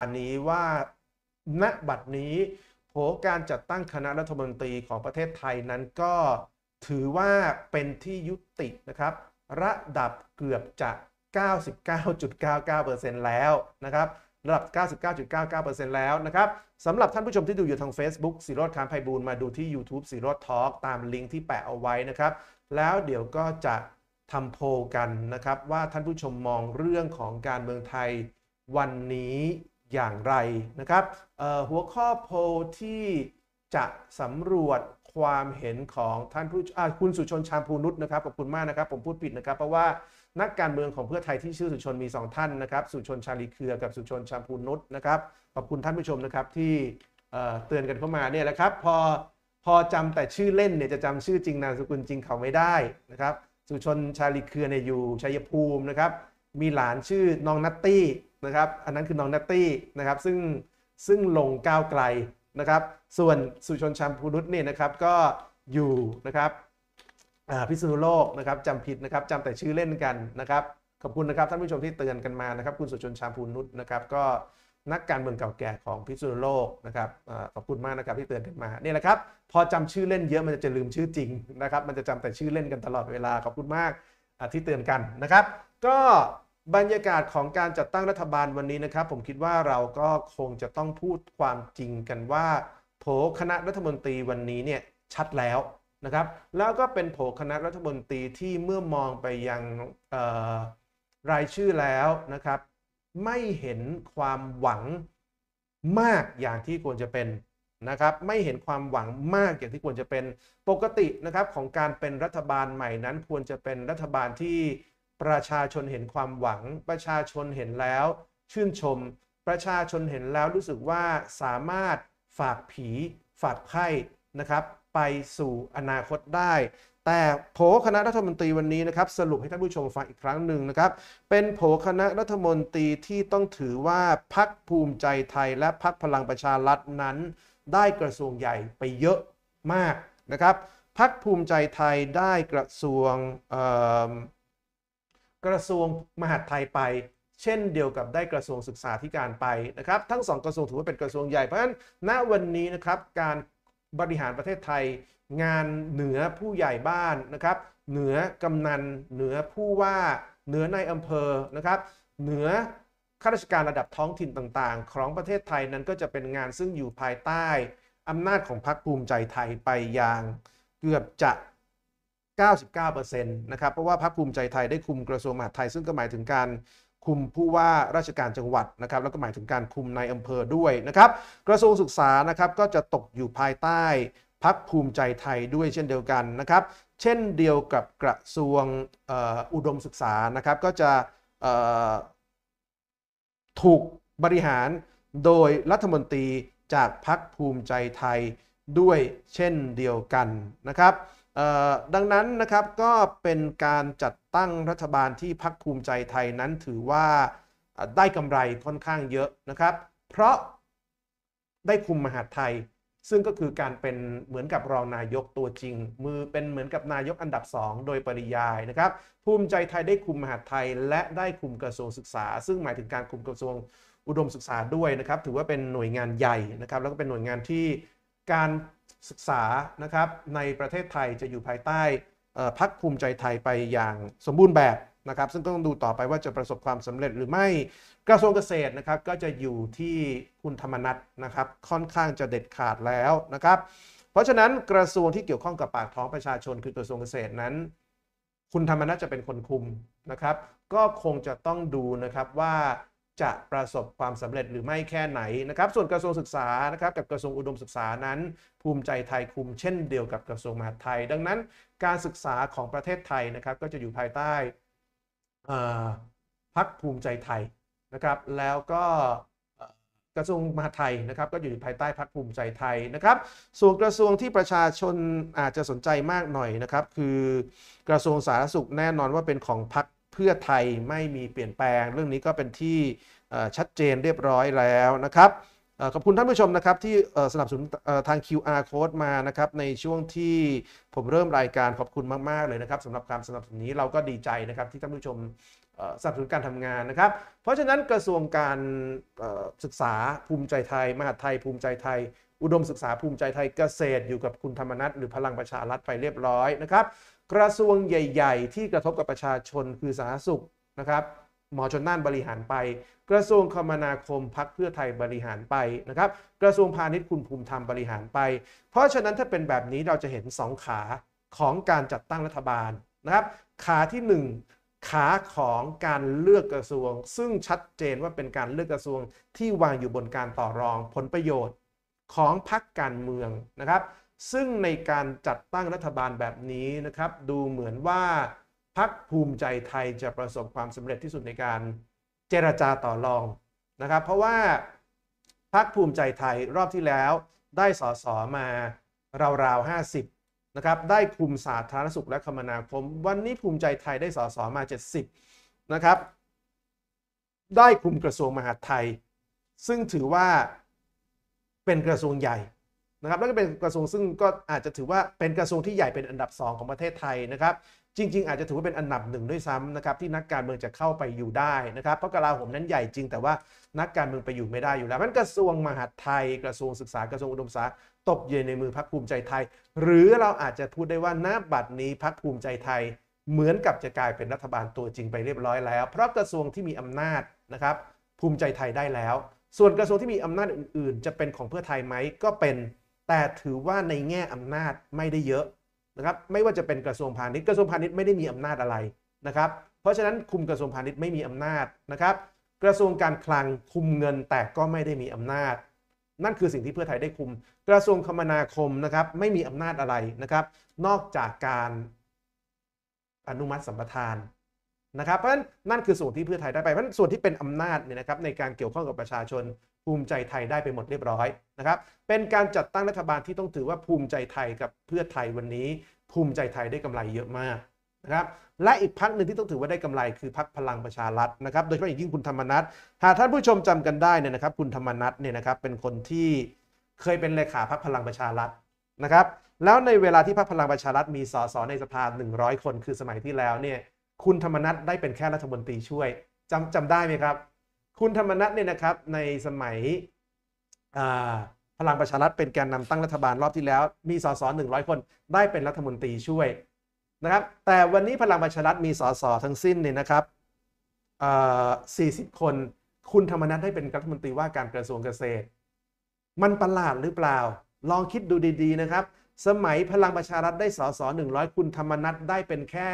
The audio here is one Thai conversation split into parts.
การนี้ว่าณบัดนี้โผการจัดตั้งคณะรัฐมนตรีของประเทศไทยนั้นก็ถือว่าเป็นที่ยุตินะครับ ระดับเกือบจะ99.99%แล้วนะครับ ระดับ 99.99%แล้วนะครับสำหรับท่านผู้ชมที่ดูอยู่ทาง Facebook สีรอดคามไพบูลมาดูที่ YouTube สีรอดทอล์กตามลิงก์ที่แปะเอาไว้นะครับ แล้วเดี๋ยวก็จะทำโพลกันนะครับ ว่าท่านผู้ชมมองเรื่องของการเมืองไทยวันนี้อย่างไรนะครับ หัวข้อโพลที่จะสำรวจความเห็นของท่านผู้คุณสุชนชามพูนุชนะครับขอบคุณมากนะครับผมพูดผิดนะครับ เพราะว่านักการเมืองของเพื่อไทยที่ชื่อสุชนมี2ท่านนะครับสุชนชาลีเครือกับสุชนชามพูนุชนะครับขอบคุณท่านผู้ชมนะครับที่เตือนกันเข้ามาเนี่ยนะครับพอพอจำแต่ชื่อเล่นเนี่ยจะจำชื่อจริงนามสกุลจริงเขาไม่ได้นะครับ สุชนชาลีเครือเนี่ยอยู่ชัยภูมินะครับมีหลานชื่อน้องนัตตี้นะครับอันนั้นคือน้องนัตตี้นะครับซึ่งซึ่งลงก้าวไกลนะครับ ส่วนสุชนชัมพูนุชเนี่ยนะครับ ก็อยู่นะครับพิษณุโลกนะครับจำผิดนะครับจำแต่ชื่อเล่นกันนะครับขอบคุณนะครับท่านผู้ชมที่เตือนกันมานะครับคุณสุชนชัมพูนุชนะครับ ก็นักการเมืองเก่าแก่ของพิษณุโลกนะครับขอบคุณมากนะครับที่เตือนกันมาเนี่ยนะครับ พอจำชื่อเล่นเยอะมันจะลืมชื่อจริงนะครับ มันจะจำแต่ชื่อเล่นกันตลอดเวลา ขอบคุณมากที่เตือนกันนะครับ ก็บรรยากาศของการจัดตั้งรัฐบาลวันนี้นะครับ ผมคิดว่าเราก็คงจะต้องพูดความจริงกันว่า โผคณะรัฐมนตรีวันนี้เนี่ยชัดแล้วนะครับ แล้วก็เป็นโผคณะรัฐมนตรีที่เมื่อมองไปยังรายชื่อแล้วนะครับ ไม่เห็นความหวังมากอย่างที่ควรจะเป็นนะครับ ไม่เห็นความหวังมากอย่างที่ควรจะเป็นปกตินะครับของการเป็นรัฐบาลใหม่นั้น ควรจะเป็นรัฐบาลที่ประชาชนเห็นความหวัง ประชาชนเห็นแล้ว ชื่นชม ประชาชนเห็นแล้วรู้สึกว่าสามารถฝากผีฝากไข้นะครับไปสู่อนาคตได้ แต่โผคณะรัฐมนตรีวันนี้นะครับสรุปให้ท่านผู้ชมฟังอีกครั้งหนึ่งนะครับเป็นโผคณะรัฐมนตรีที่ต้องถือว่าพักภูมิใจไทย และพักพลังประชารัฐนั้นได้กระทรวงใหญ่ไปเยอะมากนะครับพักภูมิใจไทยได้กระทรวงกระทรวงมหาดไทยไปเช่นเดียวกับได้กระทรวงศึกษาธิการไปนะครับ ทั้งสองกระทรวงถือว่าเป็นกระทรวงใหญ่เพราะฉะนั้นณวันนี้นะครับการบริหารประเทศไทย งานเหนือผู้ใหญ่บ้านนะครับ เหนือกำนันเหนือผู้ว่าเหนือในอำเภอนะครับ เหนือข้าราชการระดับท้องถิ่นต่างๆของประเทศไทยนั้นก็จะเป็นงานซึ่งอยู่ภายใต้อำนาจของพรรคภูมิใจไทยไปอย่างเกือบจะ99%นะครับ เพราะว่าพรรคภูมิใจไทยได้คุมกระทรวงมหาดไทย ซึ่งก็หมายถึงการคุมผู้ว่าราชการจังหวัดนะครับ แล้วก็หมายถึงการคุมนายอำเภอด้วยนะครับ กระทรวงศึกษา นะครับก็จะตกอยู่ภายใต้พักภูมิใจไทยด้วยเช่นเดียวกันนะครับ เช่นเดียวกับกระทรวงอุดมศึกษา นะครับก็จะถูกบริหารโดยรัฐมนตรีจากพักภูมิใจไทยด้วยเช่นเดียวกันนะครับดังนั้นนะครับก็เป็นการจัดตั้งรัฐบาลที่พักภูมิใจไทยนั้นถือว่าได้กำไรค่อนข้างเยอะนะครับ เพราะได้คุมมหาไทย ซึ่งก็คือการเป็นเหมือนกับรองนายกตัวจริง มือเป็นเหมือนกับนายกอันดับ2โดยปริยายนะครับ ภูมิใจไทยได้คุมมหาไทยและได้คุมกระทรวงศึกษา ซึ่งหมายถึงการคุมกระทรวงอุดมศึกษาด้วยนะครับถือว่าเป็นหน่วยงานใหญ่นะครับแล้วก็เป็นหน่วยงานที่การศึกษานะครับในประเทศไทยจะอยู่ภายใต้พักภูมิใจไทยไปอย่างสมบูรณ์แบบนะครับ ซึ่งก็ต้องดูต่อไปว่าจะประสบความสำเร็จหรือไม่กระทรวงเกษตรนะครับก็จะอยู่ที่คุณธรรมนัฐนะครับ ค่อนข้างจะเด็ดขาดแล้วนะครับ เพราะฉะนั้นกระทรวงที่เกี่ยวข้องกับปากท้องประชาชนคือกระทรวงเกษตรนั้น คุณธรรมนัฐจะเป็นคนคุมนะครับ ก็คงจะต้องดูนะครับว่าจะ ประสบความสำเร็จหรือไม่แค่ไหน นะครับ ส่วนกระทรวงศึกษา นะครับกับกระทรวงอุดมศึกษานั้น ภูมิใจไทยคุมเช่น เดียวกับกระทรวงมหาดไทยดังนั้นการศึกษาของประเทศไทยนะครับก็จะอยู่ภายใต้พักภูมิใจไทยนะครับแล้วก็กระทรวงมหาดไทยนะครับก็อยู่ภายใต้พักภูมิใจไทยนะครับ ส่วนกระทรวงที่ประชาชนอาจจะสนใจมากหน่อยนะครับคือกระทรวงสาธารณสุขแน่นอนว่าเป็นของพักเพื่อไทยไม่มีเปลี่ยนแปลงเรื่องนี้ก็เป็นที่ชัดเจนเรียบร้อยแล้วนะครับขอบคุณท่านผู้ชมนะครับที่สนับสนุนทาง QR code มานะครับในช่วงที่ผมเริ่มรายการขอบคุณมากๆเลยนะครับสำหรับการสนับสนุนนี้เราก็ดีใจนะครับ ที่ท่านผู้ชมสนับสนุนการทำงานนะครับ เพราะฉะนั้นกระทรวงการศึกษาภูมิใจไทยมหาไทยภูมิใจไทยอุดมศึกษาภูมิใจไทยเกษตรอยู่กับคุณธรรมนัทหรือพลังประชารัฐไปเรียบร้อยนะครับกระทรวงใหญ่ ๆ ที่กระทบกับประชาชนคือสาธารณสุขนะครับ หมอชนน่านบริหารไป กระทรวงคมนาคมพักเพื่อไทยบริหารไปนะครับ กระทรวงพาณิชย์คุณภูมิธรรมบริหารไป เพราะฉะนั้นถ้าเป็นแบบนี้เราจะเห็น2ขาของการจัดตั้งรัฐบาลนะครับ ขาที่ 1ขาของการเลือกกระทรวง ซึ่งชัดเจนว่าเป็นการเลือกกระทรวงที่วางอยู่บนการต่อรอง ผลประโยชน์ ของพรรคการเมืองนะครับซึ่งในการจัดตั้งรัฐบาลแบบนี้นะครับดูเหมือนว่าพักภูมิใจไทยจะประสบความสำเร็จที่สุดในการเจรจาต่อรอง นะครับ เพราะว่าพักภูมิใจไทยรอบที่แล้วได้สสมาราวๆ50 นะครับ ได้คุมสาธารณสุขและคมนาคม วันนี้ภูมิใจไทยได้สสมา 70นะครับได้คุมกระทรวงมหาดไทย ซึ่งถือว่าเป็นกระทรวงใหญ่นะครับแล้วก็เป็นกระทรวงซึ่งก็อาจจะถือว่าเป็นกระทรวงที่ใหญ่เป็นอันดับ 2 ของประเทศไทยนะครับ จริง ๆ อาจจะถือว่าเป็นอันดับหนึ่งด้วยซ้ำนะครับที่นักการเมืองจะเข้าไปอยู่ได้นะครับเพราะกลาโหมนั้นใหญ่จริงแต่ว่านักการเมืองไปอยู่ไม่ได้อยู่แล้วมันกระทรวงมหาดไทย กระทรวงศึกษากระทรวงอุดมศึกษาตกเย็นในมือพักภูมิใจไทย หรือเราอาจจะพูดได้ว่าณบัดนี้พักภูมิใจไทยเหมือนกับจะกลายเป็นรัฐบาลตัวจริงไปเรียบร้อยแล้ว เพราะกระทรวงที่มีอำนาจนะครับภูมิใจไทยได้แล้ว ส่วนกระทรวงที่มีอำนาจอื่นๆ จะเป็นของเพื่อไทยไหมก็เป็นแต่ถือว่าในแง่อำนาจไม่ได้เยอะนะครับไม่ว่าจะเป็นกระทรวงพาณิชย์กระทรวงพาณิชย์ไม่ได้มีอำนาจอะไรนะครับเพราะฉะนั้นคุมกระทรวงพาณิชย์ไม่มีอำนาจนะครับกระทรวงการคลังคุมเงินแต่ก็ไม่ได้มีอำนาจ นั่นคือสิ่งที่เพื่อไทยได้คุม กระทรวงคมนาคมนะครับไม่มีอำนาจอะไรนะครับ นอกจากการอนุมัติสัมปทานนะครับเพราะฉะนั้นนั่นคือส่วนที่เพื่อไทยได้ไปเพราะฉะนั้นส่วนที่เป็นอำนาจเนี่ยนะครับในการเกี่ยวข้องกับประชาชนภูมิใจไทยได้ไปหมดเรียบร้อยนะครับ เป็นการจัดตั้งรัฐบาลที่ต้องถือว่าภูมิใจไทยกับเพื่อไทยวันนี้ ภูมิใจไทยได้กำไรเยอะมากนะครับ และอีกพักหนึ่งที่ต้องถือว่าได้กำไรคือพักพลังประชารัฐนะครับ โดยเฉพาะอย่างยิ่งคุณธรรมนัทหากท่านผู้ชมจำกันได้เนี่ยนะครับ คุณธรรมนัทเนี่ยนะครับเป็นคนที่เคยเป็นเลขาพักพลังประชารัฐนะครับ แล้วในเวลาที่พักพลังประชารัฐมีสสในสภา100 คน คือสมัยที่แล้วเนี่ยคุณธรรมนัทได้เป็นแค่รัฐมนตรีช่วยจำจำได้ไหมครับคุณธรรมนัฐเนี่ยนะครับในสมัยพลังประชารัฐเป็นแกนนำตั้งรัฐบาลรอบที่แล้ว มีสสหนึ่งร้อยคนได้เป็นรัฐมนตรีช่วยนะครับแต่วันนี้พลังประชารัฐมีสสทั้งสิ้นเนี่ยนะครับสี่สิบคน คุณธรรมนัฐได้เป็นรัฐมนตรีว่าการกระทรวงเกษตร มันประหลาดหรือเปล่า ลองคิดดูดีๆนะครับ สมัยพลังประชารัฐได้สสหนึ่งร้อยคุณธรรมนัฐได้เป็นแค่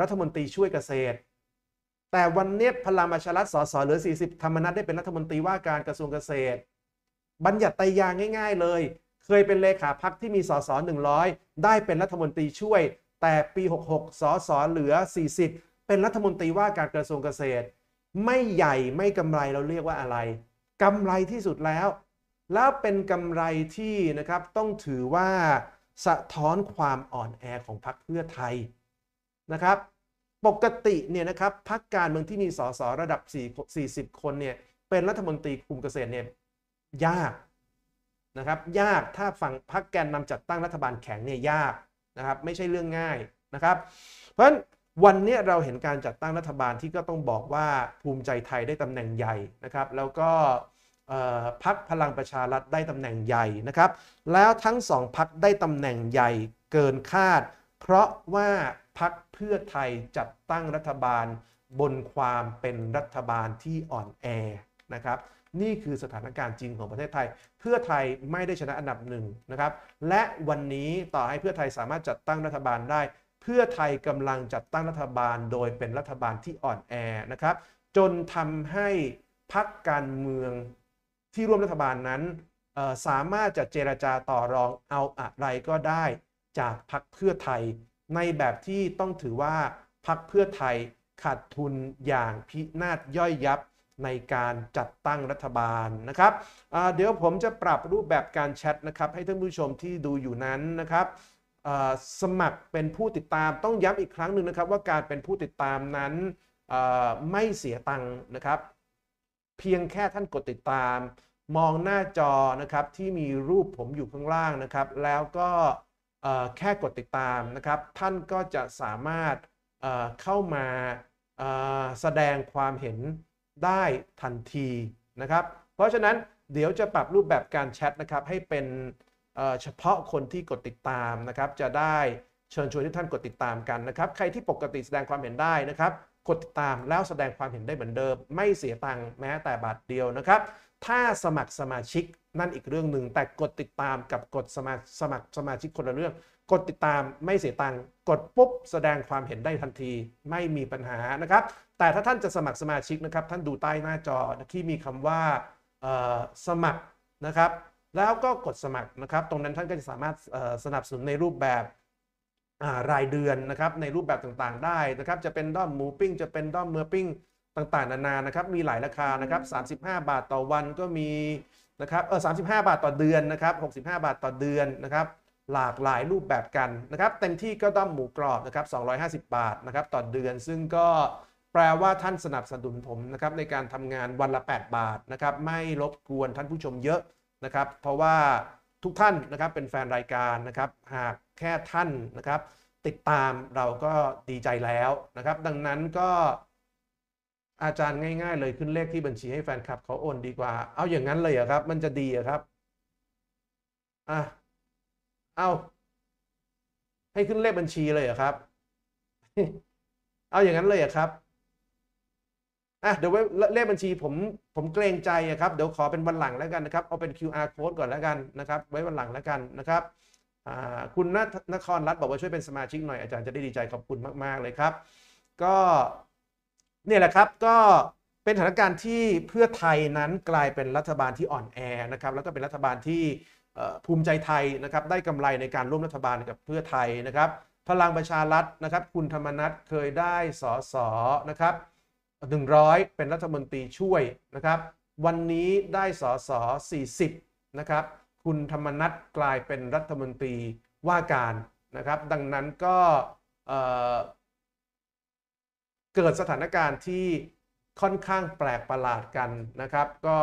รัฐมนตรีช่วยเกษตรแต่วันนี้พลังประชารัฐสสเหลือ 40ธรรมนัฐได้เป็นรัฐมนตรีว่าการกระทรวงเกษตร บัญญัติไตยางง่ายๆเลย เคยเป็นเลขาพักที่มีสส 100 ได้เป็นรัฐมนตรีช่วย แต่ปี 66 สสเหลือ 40 เป็นรัฐมนตรีว่าการกระทรวงเกษตร ไม่ใหญ่ไม่กำไรเราเรียกว่าอะไรกำไรที่สุดแล้ว แล้วเป็นกำไรที่นะครับต้องถือว่าสะท้อนความอ่อนแอของพรรคเพื่อไทยนะครับปกติเนี่ยนะครับพักการเมืองที่มีสสระดับ4 40คนเนี่ยเป็นรัฐมนตรีคุมเกษตรเนี่ยยากนะครับยากถ้าฝั่งพักแกนนำจัดตั้งรัฐบาลแข็งเนี่ยยากนะครับไม่ใช่เรื่องง่ายนะครับเพราะฉะนั้นวันนี้เราเห็นการจัดตั้งรัฐบาลที่ก็ต้องบอกว่าภูมิใจไทยได้ตำแหน่งใหญ่นะครับ แล้วก็พักพลังประชารัฐได้ตำแหน่งใหญ่นะครับ แล้วทั้งสองพักได้ตำแหน่งใหญ่เกินคาด เพราะว่าพักเพื่อไทยจัดตั้งรัฐบาลบนความเป็นรัฐบาลที่อ่อนแอนะครับนี่คือสถานการณ์จริงของประเทศไทย เพื่อไทยไม่ได้ชนะอันดับหนึ่งนะครับและวันนี้ต่อให้เพื่อไทยสามารถจัดตั้งรัฐบาลได้ เพื่อไทยกำลังจัดตั้งรัฐบาลโดยเป็นรัฐบาลที่อ่อนแอนะครับจนทำให้พักการเมืองที่ร่วมรัฐบาลนั้นสามารถจะเจรจาต่อรองเอาอะไรก็ได้จากพักเพื่อไทยในแบบที่ต้องถือว่าพักเพื่อไทยขาดทุนอย่างพินาศย่อยยับในการจัดตั้งรัฐบาลนะครับเดี๋ยวผมจะปรับรูปแบบการแชทนะครับ ให้ท่านผู้ชมที่ดูอยู่นั้นนะครับ สมัครเป็นผู้ติดตามต้องย้ำอีกครั้งหนึ่งนะครับ ว่าการเป็นผู้ติดตามนั้นไม่เสียตังค์นะครับเพียงแค่ท่านกดติดตาม มองหน้าจอนะครับที่มีรูปผมอยู่ข้างล่างนะครับ แล้วก็แค่กดติดตามนะครับ ท่านก็จะสามารถเข้ามาแสดงความเห็นได้ทันทีนะครับ เพราะฉะนั้นเดี๋ยวจะปรับรูปแบบการแชทนะครับให้เป็นเฉพาะคนที่กดติดตามนะครับจะได้เชิญชวนที่ท่านกดติดตามกันนะครับใครที่ปกติแสดงความเห็นได้นะครับ กดติดตามแล้วแสดงความเห็นได้เหมือนเดิม ไม่เสียตังค์แม้แต่บาทเดียวนะครับถ้าสมัครสมาชิกนั่นอีกเรื่องหนึ่งแต่กดติดตามกับกดสมรสมัครสมาชิกคนละเรื่อง กดติดตามไม่เสียตังค์กดปุ๊บแสดงความเห็นได้ทันทีไม่มีปัญหานะครับแต่ถ้าท่านจะสมัครสมาชิกนะครับท่านดูใต้หน้าจอที่มีคำว่าสมัครนะครับ แล้วก็กดสมัครนะครับ ตรงนั้นท่านก็จะสามารถสนับสนุนในรูปแบบรายเดือนนะครับ ในรูปแบบต่างๆได้นะครับจะเป็นด้อมหมูปิ้งจะเป็นด้อมเมือปิ้งต่างๆนานานะครับ มีหลายราคานะครับ 35 บาทต่อวันก็มีนะครับ เออสาบาทต่อเดือนนะครับ 65 บาทต่อเดือนนะครับ หลากหลายรูปแบบกันนะครับ เต็มที่ก็ต้องหมูกรอบนะครับ250 บาทนะครับ ต่อเดือน ซึ่งก็แปลว่าท่านสนับสนุนผมนะครับในการทำงานวันละ 8 บาทนะครับ ไม่รบกวนท่านผู้ชมเยอะนะครับ เพราะว่าทุกท่านนะครับเป็นแฟนรายการนะครับ หากแค่ท่านนะครับติดตามเราก็ดีใจแล้วนะครับ ดังนั้นก็อาจารย์ง่าย ๆเลย ขึ้นเลขที่บัญชีให้แฟนคลับเขาโอนดีกว่า เอาอย่างนั้นเลยอะครับ มันจะดีอะครับ อ่ะ เอาให้ขึ้นเลขบัญชีเลยอะครับ เอาอย่างนั้นเลยอะครับ อ่ะ เดี๋ยวไว้เลขบัญชี ผมผมเกรงใจอะครับเดี๋ยวขอเป็นวันหลังแล้วกันนะครับ เอาเป็น QR code ก่อนแล้วกันนะครับ ไว้วันหลังแล้วกันนะครับคุณนนครรัฐบอกว่าช่วยเป็นสมาชิกหน่อย อาจารย์จะได้ดีใจขอบคุณมาก ๆ เลยครับ ก็เนี่ยแหละครับก็เป็นสถานการณ์ที่เพื่อไทยนั้นกลายเป็นรัฐบาลที่อ่อนแอนะครับแล้วก็เป็นรัฐบาลที่ภูมิใจไทยนะครับได้กำไรในการร่วมรัฐบาลกับเพื่อไทยนะครับพลังประชารัฐนะครับคุณธรรมนัทเคยได้สอสอนะครับ100 เป็นรัฐมนตรีช่วยนะครับวันนี้ได้สอสอ40นะครับคุณธรรมนัทกลายเป็นรัฐมนตรีว่าการนะครับ ดังนั้นก็เกิดสถานการณ์ที่ค่อนข้างแปลกประหลาดกันนะครับ ก็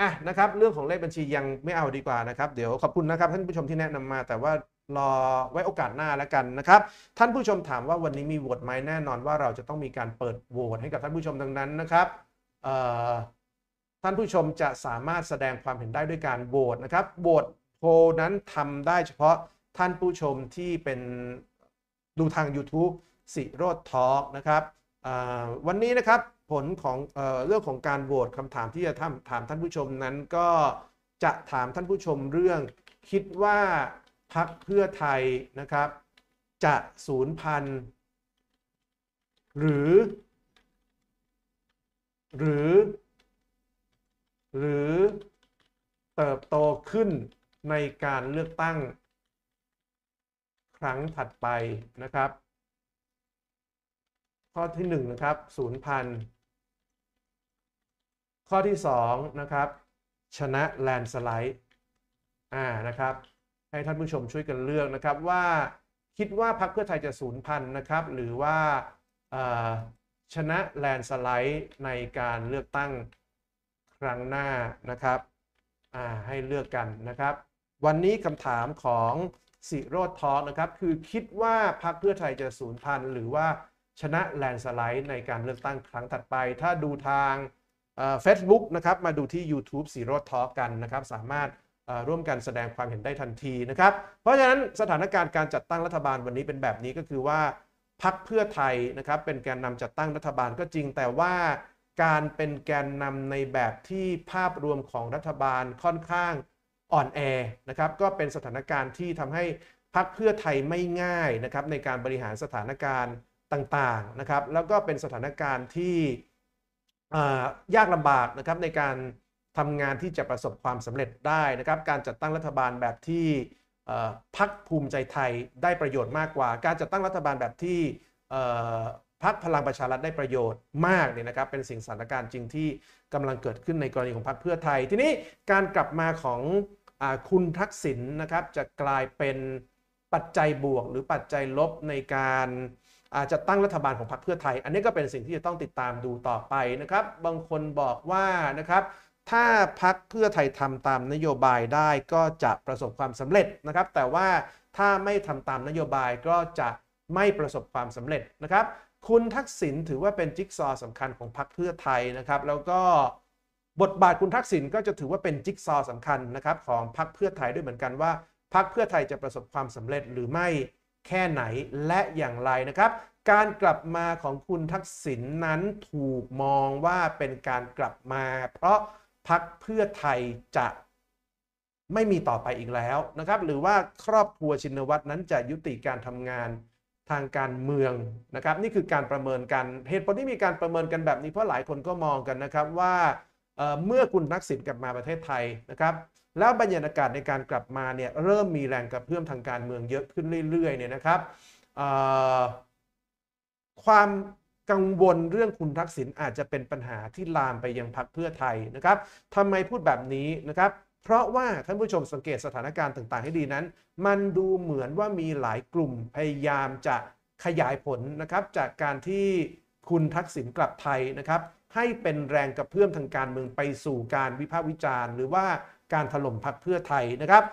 อ่ะนะครับเรื่องของเลขบัญชียังไม่เอาดีกว่า นะครับเดี๋ยวขอบคุณนะครับท่านผู้ชมที่แนะนำมาแต่ว่ารอไว้โอกาสหน้าแล้วกันนะครับ ท่านผู้ชมถามว่าวันนี้มีโหวตไหมแน่นอนว่าเราจะต้องมีการเปิดโหวตให้กับท่านผู้ชมดังนั้นนะครับ ท่านผู้ชมจะสามารถแสดงความเห็นได้ด้วยการโหวตนะครับโหวตโพนั้นทำได้เฉพาะท่านผู้ชมที่เป็นดูทาง YouTube สิโรธทอล์กนะครับวันนี้นะครับผลของเอเรื่องของการโหวตคำถามที่จะถามถามท่านผู้ชมนั้น ก็จะถามท่านผู้ชมเรื่อง คิดว่าพักเพื่อไทยนะครับ จะศูนย์พันหรือ หรือ หรือเติบโตขึ้นในการเลือกตั้ง ครั้งถัดไปนะครับข้อที่1นะครับศูนย์พันข้อที่2นะครับชนะแลนสไลด์อ่านะครับให้ท่านผู้ชมช่วยกันเลือกนะครับว่า คิดว่าพรรคเพื่อไทยจะศูนย์พันนะครับหรือว่าชนะแลนสไลด์ในการเลือกตั้งครั้งหน้านะครับให้เลือกกันนะครับวันนี้คำถามของสิโรธทอนะครับคือคิดว่าพรรคเพื่อไทยจะศูนย์พัน หรือว่าชนะแลนสไลด์ในการเลือกตั้งครั้งถัดไป ถ้าดูทางเฟซบุ๊กนะครับ มาดูที่ YouTube สีโรดทอกันนะครับ สามารถร่วมกันแสดงความเห็นได้ทันทีนะครับ เพราะฉะนั้นสถานการณ์การจัดตั้งรัฐบาลวันนี้เป็นแบบนี้ก็คือว่า พักเพื่อไทยนะครับเป็นแกนนำจัดตั้งรัฐบาลก็จริงแต่ว่าการเป็นแกนนำในแบบที่ภาพรวมของรัฐบาลค่อนข้างอ่อนแอนะครับก็เป็นสถานการณ์ที่ทำให้พักเพื่อไทยไม่ง่ายนะครับในการบริหารสถานการณ์ต่างๆ นะครับ แล้วก็เป็นสถานการณ์ที่ยากลำบากนะครับในการทำงานที่จะประสบความสำเร็จได้นะครับ การจัดตั้งรัฐบาลแบบที่พักภูมิใจไทยได้ประโยชน์มากกว่า การจัดตั้งรัฐบาลแบบที่พักพลังประชารัฐได้ประโยชน์มากเนี่ยนะครับ เป็นสิ่งสถานการณ์จริงที่กำลังเกิดขึ้นในกรณีของพักเพื่อไทย ทีนี้การกลับมาของอคุณทักษิณนนะครับจะกลายเป็นปัจจัยบวก หรือปัจจัยลบในการอาจจะตั้งรัฐบาลของพรรคเพื่อไทย อันนี้ก็เป็นสิ่งที่จะต้องติดตามดูต่อไปนะครับ บางคนบอกว่านะครับ ถ้าพรรคเพื่อไทยทำตามนโยบายได้ก็จะประสบความสำเร็จนะครับ แต่ว่าถ้าไม่ทำตามนโยบายก็จะไม่ประสบความสำเร็จนะครับ คุณทักษิณถือว่าเป็นจิ๊กซอสำคัญของพรรคเพื่อไทยนะครับ แล้วก็บทบาทคุณทักษิณก็จะถือว่าเป็นจิ๊กซอสำคัญนะครับ ของพรรคเพื่อไทยด้วยเหมือนกันว่าพรรคเพื่อไทยจะประสบความสำเร็จหรือไม่แค่ไหนและอย่างไรนะครับ การกลับมาของคุณทักษิณนนั้นถูกมองว่าเป็นการกลับมา เพราะพักเพื่อไทยจะไม่มีต่อไปอีกแล้วนะครับ หรือว่าครอบครัวชินวัตรนั้นจะยุติการทำงานทางการเมืองนะครับ นี่คือการประเมินกันเหตุผลที่มีการประเมินกันแบบนี้เพราะหลายคนก็มองกันนะครับว่าเมื่อคุณทักษิณกลับมาประเทศไทยนะครับ แล้วบรรยากาศในการกลับมาเนี่ยเริ่มมีแรงกระเพื่อมทางการเมืองเยอะขึ้นเรื่อยๆเนี่ยนะครับความกังวลเรื่องคุณทักษิณอาจจะเป็นปัญหาที่ลามไปยังพรรคเพื่อไทยนะครับทำไมพูดแบบนี้นะครับ เพราะว่าท่านผู้ชมสังเกตสถานการณ์ต่าง ๆ ให้ดีนั้น มันดูเหมือนว่ามีหลายกลุ่มพยายามจะขยายผลนะครับ จากการที่คุณทักษิณกลับไทยนะครับให้เป็นแรงกระเพื่อมทางการเมืองไปสู่การวิพากษ์วิจารณ์ หรือว่าการถล่มพรรคเพื่อไทยนะครับ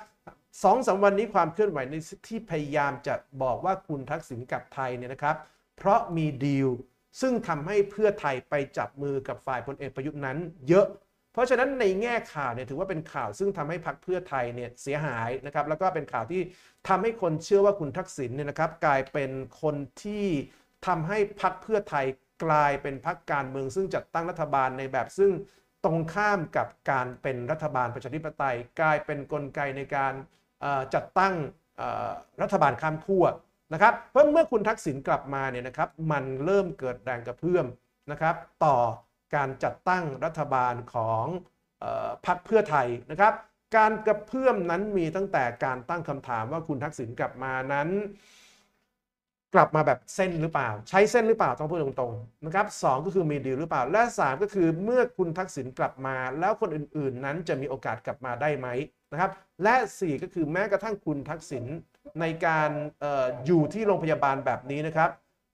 สองสาวันนี้ความเคลื่อนไหวในที่พยายามจะบอกว่าคุณทักษิณกับไทยเนี่ยนะครับ เพราะมีดีลซึ่งทำให้เพื่อไทยไปจับมือกับฝ่ายพลเอกประยุทธ์นั้น เยอะ เพราะฉะนั้นในแง่ข่าวเนี่ยถือว่าเป็นข่าวซึ่งทำให้พรรคเพื่อไทยเนี่ยเสียหายนะครับแล้วก็เป็นข่าวที่ทำให้คนเชื่อว่าคุณทักษิณเนี่ยนะครับกลายเป็นคนที่ทำให้พรรคเพื่อไทยกลายเป็นพรรคการเมืองซึ่งจัดตั้งรัฐบาลในแบบซึ่งตรงข้ามกับการเป็นรัฐบาลประชาธิปไตย กลายเป็นนกลไกในการจัดตั้งรัฐบาลข้ามขั้วนะครับเพราะเมื่อคุณทักษิณกลับมาเนี่ยนะครับมันเริ่มเกิดแรงกระเพื่อมนะครับ ต่อการจัดตั้งรัฐบาลของพรรคเพื่อไทยนะครับ การกระเพื่อมนั้นมีตั้งแต่การตั้งคำถามว่าคุณทักษิณกลับมานั้นกลับมาแบบเส้นหรือเปล่า ใช้เส้นหรือเปล่า ต้องพูดตรง ๆ นะครับสก็คือมีดีลหรือเปล่า และ 3 ก็คือเมื่อคุณทักษิณกลับมาแล้วคนอื่นๆ นั้นจะมีโอกาสกลับมาได้ไหมนะครับและ 4 ก็คือแม้กระทั่งคุณทักษิณในการอออยู่ที่โรงพยาบาลแบบนี้นะครับ